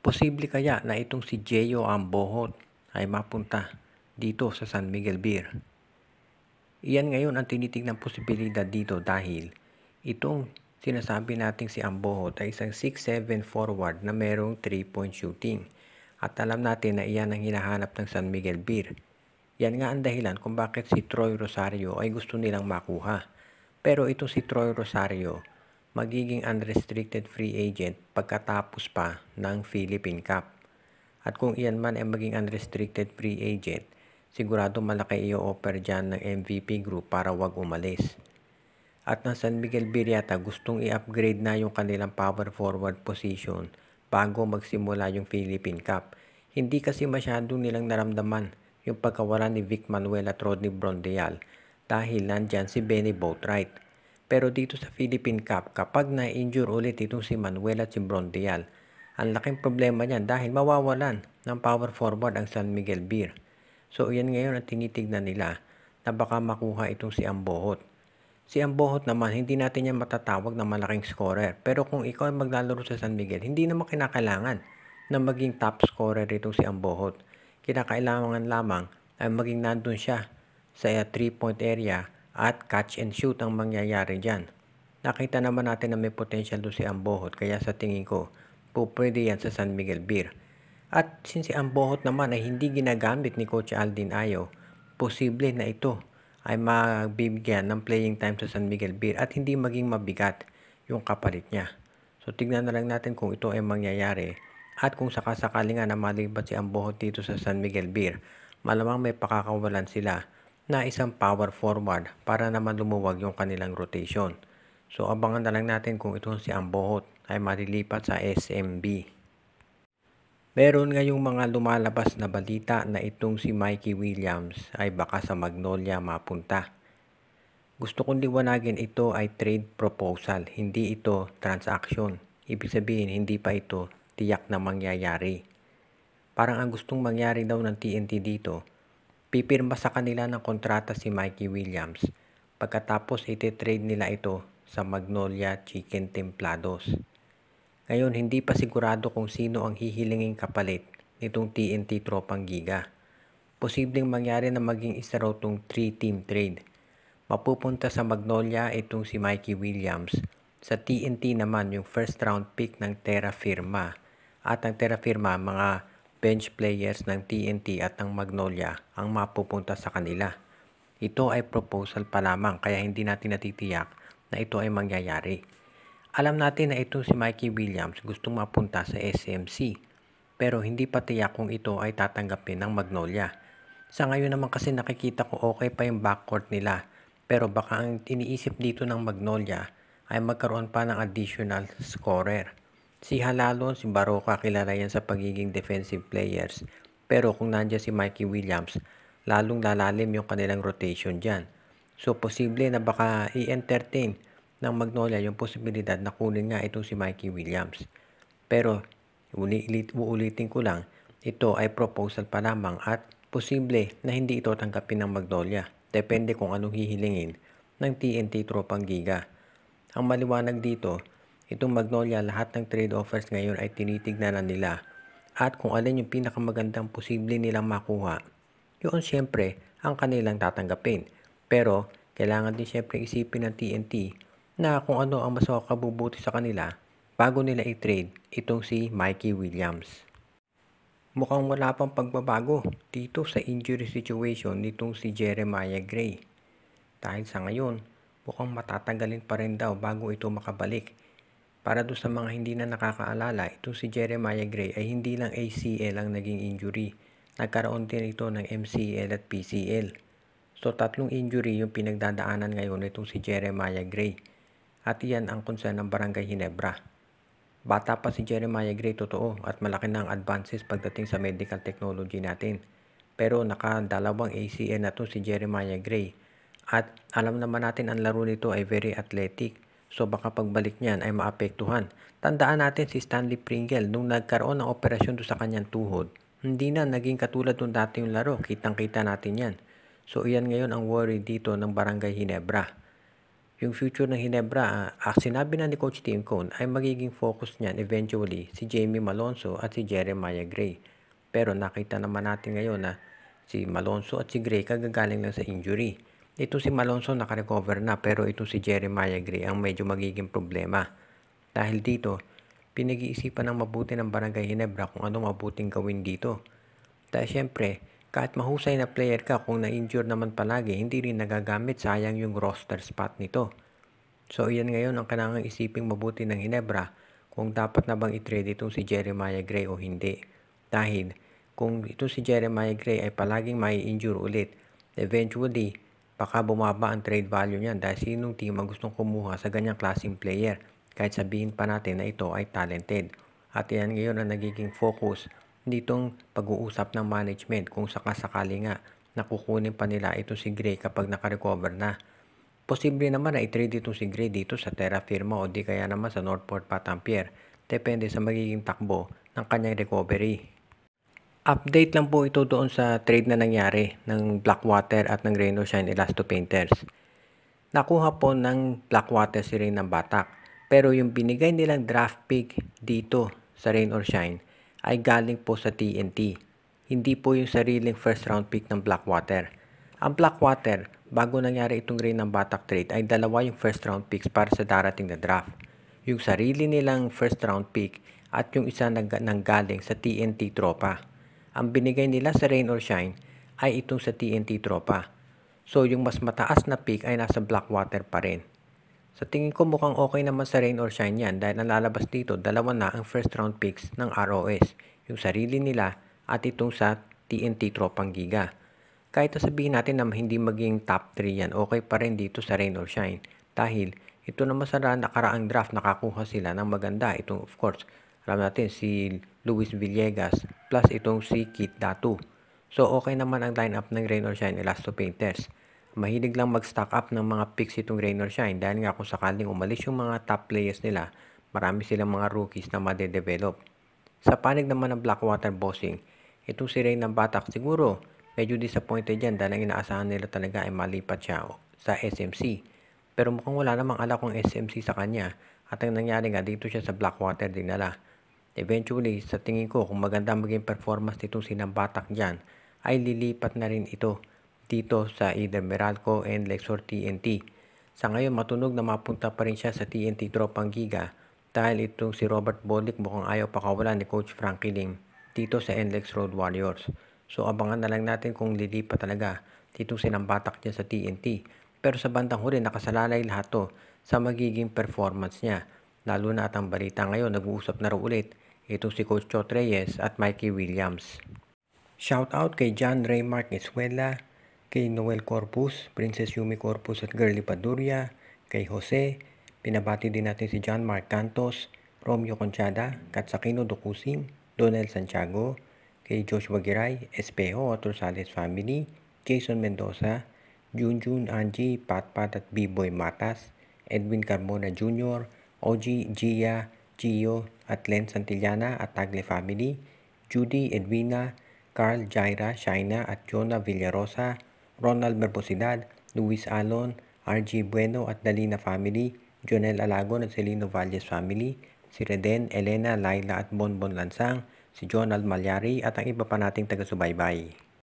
Posible kaya na itong si Jeyo Ambohot ay mapunta dito sa San Miguel Beer? Iyan ngayon ang tinitingnan posibilidad dito dahil itong sinasabi nating si Ambohot ay isang 6'7 forward na merong 3-point shooting. At alam natin na iyan ang hinahanap ng San Miguel Beer. Yan nga ang dahilan kung bakit si Troy Rosario ay gusto nilang makuha. Pero itong si Troy Rosario magiging unrestricted free agent pagkatapos pa ng Philippine Cup. At kung iyan man ay maging unrestricted free agent, sigurado malaki i-offer dyan ng MVP group para wag umalis. At ng San Miguel Biriata gustong i-upgrade na yung kanilang power forward position bago magsimula yung Philippine Cup. Hindi kasi masyado nilang naramdaman yung pagkawala ni Vic Manuel at Rodney Brondeal dahil nandyan si Benny Boatwright pero dito sa Philippine Cup, kapag na-injure ulit itong si Manuel at si Brondial, ang laking problema niyan dahil mawawalan ng power forward ang San Miguel Beer. So yan ngayon ang tinitignan nila na baka makuha itong si Ambohot. Si Ambohot naman, hindi natin yan matatawag na malaking scorer. Pero kung ikaw ay maglalaro sa San Miguel, hindi naman kinakailangan na maging top scorer itong si Ambohot. Kinakailangan lamang ay maging nandun siya sa 3-point area at catch and shoot ang mangyayari dyan. Nakita naman natin na may potential doon si Ambohot kaya sa tingin ko, pupwede yan sa San Miguel Beer. At since si Ambohot naman ay hindi ginagamit ni Coach Aldin Ayo, posible na ito ay magbibigyan ng playing time sa San Miguel Beer at hindi maging mabigat yung kapalit niya. So tignan na lang natin kung ito ay mangyayari at kung sakasakali nga na malibat si Ambohot dito sa San Miguel Beer, malamang may pakakawalan sila na isang power forward para naman lumuwag yung kanilang rotation. So abangan na lang natin kung itong si Ambohot ay malilipat sa SMB. Meron ngayong mga lumalabas na balita na itong si Mikey Williams ay baka sa Magnolia mapunta. Gusto kong liwanagin ito ay trade proposal, hindi ito transaction. Ibig sabihin hindi pa ito tiyak na mangyayari. Parang ang gustong mangyari daw ng TNT dito Pipirma sa kanila ng kontrata si Mikey Williams pagkatapos ititrade nila ito sa Magnolia Chicken Templados. Ngayon, hindi pa sigurado kung sino ang hihilingin kapalit nitong TNT Tropang Giga. Posibleng mangyari na maging isa raw tong 3-team trade. Mapupunta sa Magnolia itong si Mikey Williams. Sa TNT naman yung first round pick ng Terra Firma at ang Terra Firma mga bench players ng TNT at ng Magnolia ang mapupunta sa kanila. Ito ay proposal pa lamang kaya hindi natin natitiyak na ito ay mangyayari. Alam natin na itong si Mikey Williams gustong mapunta sa SMC pero hindi pa tiyak kung ito ay tatanggapin ng Magnolia. Sa ngayon naman kasi nakikita ko okay pa yung backcourt nila pero baka ang iniisip dito ng Magnolia ay magkaroon pa ng additional scorer. Si Halalon, si Baroka, kilala yan sa pagiging defensive players. Pero kung nandiyan si Mikey Williams, lalong lalalim yung kanilang rotation dyan. So, posible na baka i-entertain ng Magnolia yung posibilidad na kunin nga itong si Mikey Williams. Pero, uulit, uulitin ko lang, ito ay proposal pa lamang at posible na hindi ito tanggapin ng Magnolia. Depende kung anong hihilingin ng TNT Tropang Giga. Ang maliwanag dito Itong Magnolia, lahat ng trade offers ngayon ay tinitignan na nila at kung alin yung pinakamagandang posible nilang makuha. Yun siyempre ang kanilang tatanggapin. Pero kailangan din siyempre isipin ng TNT na kung ano ang mas makakabubuti sa kanila bago nila i-trade itong si Mikey Williams. Mukhang wala pang pagbabago dito sa injury situation nitong si Jeremiah Gray. Dahil sa ngayon, mukhang matatagalin pa rin daw bago ito makabalik para do sa mga hindi na nakakaalala, itong si Jeremiah Gray ay hindi lang ACL ang naging injury. Nagkaroon din ito ng MCL at PCL. So tatlong injury yung pinagdadaanan ngayon itong si Jeremiah Gray. At iyan ang concern ng Barangay Hinebra. Bata pa si Jeremiah Gray totoo at malaki na ang advances pagdating sa medical technology natin. Pero nakadalawang ACL na to si Jeremiah Gray. At alam naman natin ang laro nito ay very athletic So baka pagbalik niyan ay maapektuhan. Tandaan natin si Stanley Pringle nung nagkaroon ng operasyon do sa kanyang tuhod. Hindi na naging katulad nung yung laro. Kitang-kita natin yan. So iyan ngayon ang worry dito ng Barangay Hinebra. Yung future ng Hinebra, ah, ah, sinabi na ni Coach Tim Cone ay magiging focus niyan eventually si Jamie Malonzo at si Jeremiah Gray. Pero nakita naman natin ngayon na si Malonzo at si Gray kagagaling lang sa injury. Ito si Malonzo nakarecover na pero ito si Jeremiah Gray ang medyo magiging problema. Dahil dito, pinag-iisipan ng mabuti ng Barangay Hinebra kung anong mabuting gawin dito. Dahil syempre, kahit mahusay na player ka kung na-injure naman palagi, hindi rin nagagamit sayang yung roster spot nito. So iyan ngayon ang kailangang isiping mabuti ng Hinebra kung dapat na bang itrade itong si Jeremiah Gray o hindi. Dahil kung ito si Jeremiah Gray ay palaging may injure ulit, eventually baka bumaba ang trade value niya dahil sinong team ang gustong kumuha sa ganyang klaseng player kahit sabihin pa natin na ito ay talented. At yan ngayon ang nagiging focus nitong pag-uusap ng management kung sakasakali nga nakukunin pa nila ito si Gray kapag nakarecover na. Posible naman na i-trade itong si Gray dito sa Terra Firma o di kaya naman sa Northport Patampier depende sa magiging takbo ng kanyang recovery. Update lang po ito doon sa trade na nangyari ng Blackwater at ng Reno Shine Elasto Painters. Nakuha po ng Blackwater si Rain ng Batak. Pero yung binigay nilang draft pick dito sa Rain or Shine ay galing po sa TNT. Hindi po yung sariling first round pick ng Blackwater. Ang Blackwater, bago nangyari itong Rain ng Batak trade ay dalawa yung first round picks para sa darating na draft. Yung sarili nilang first round pick at yung isa nang galing sa TNT tropa ang binigay nila sa Rain or Shine ay itong sa TNT Tropa. So yung mas mataas na peak ay nasa Blackwater pa rin. Sa tingin ko mukhang okay naman sa Rain or Shine yan dahil nalalabas dito dalawa na ang first round picks ng ROS, yung sarili nila at itong sa TNT Tropang Giga. Kahit sabihin natin na hindi maging top 3 yan, okay pa rin dito sa Rain or Shine dahil ito naman sa nakaraang draft nakakuha sila ng maganda. Itong of course alam natin si Luis Villegas plus itong si Kit Datu. So okay naman ang lineup ng Rain or Shine Elasto Painters. Mahilig lang mag-stock up ng mga picks itong Rain or Shine dahil nga kung sakaling umalis yung mga top players nila, marami silang mga rookies na madedevelop. Sa panig naman ng Blackwater Bossing, itong si Rain ng Batak siguro medyo disappointed yan dahil ang inaasahan nila talaga ay malipat siya sa SMC. Pero mukhang wala namang ala kung SMC sa kanya at ang nangyari nga dito siya sa Blackwater din dinala. Eventually, sa tingin ko kung maganda maging performance nitong sinambatak dyan, ay lilipat na rin ito dito sa either Meralco and Lexor TNT. Sa ngayon, matunog na mapunta pa rin siya sa TNT Tropang Giga dahil itong si Robert Bolick mukhang ayaw pakawala ni Coach Frankie Lim dito sa NLEX Road Warriors. So abangan na lang natin kung lilipat talaga ditong sinambatak niya sa TNT. Pero sa bandang huli nakasalalay lahat to sa magiging performance niya. Lalo na at ang balita ngayon, nag-uusap na raw ulit itong si Coach Chot Reyes at Mikey Williams. Shout out kay John Ray Marquezuela, kay Noel Corpus, Princess Yumi Corpus at Girly Paduria, kay Jose, pinabati din natin si John Mark Cantos, Romeo Conchada, Katsakino Dukusing, Donel Santiago, kay Joshua Giray, Espejo at Rosales Family, Jason Mendoza, Junjun Angie, Patpat at B-Boy Matas, Edwin Carmona Jr., Ogie, Gia, Gio at Len Santillana at Tagle Family, Judy, Edwina, Carl, Jaira, Shaina at Jonah Villarosa, Ronald Merposidad, Luis Alon, RG Bueno at Dalina Family, Jonel Alagon at Celino Valles Family, si Reden, Elena, Laila at Bonbon Lansang, si Jonald Malyari at ang iba pa nating taga-subaybay.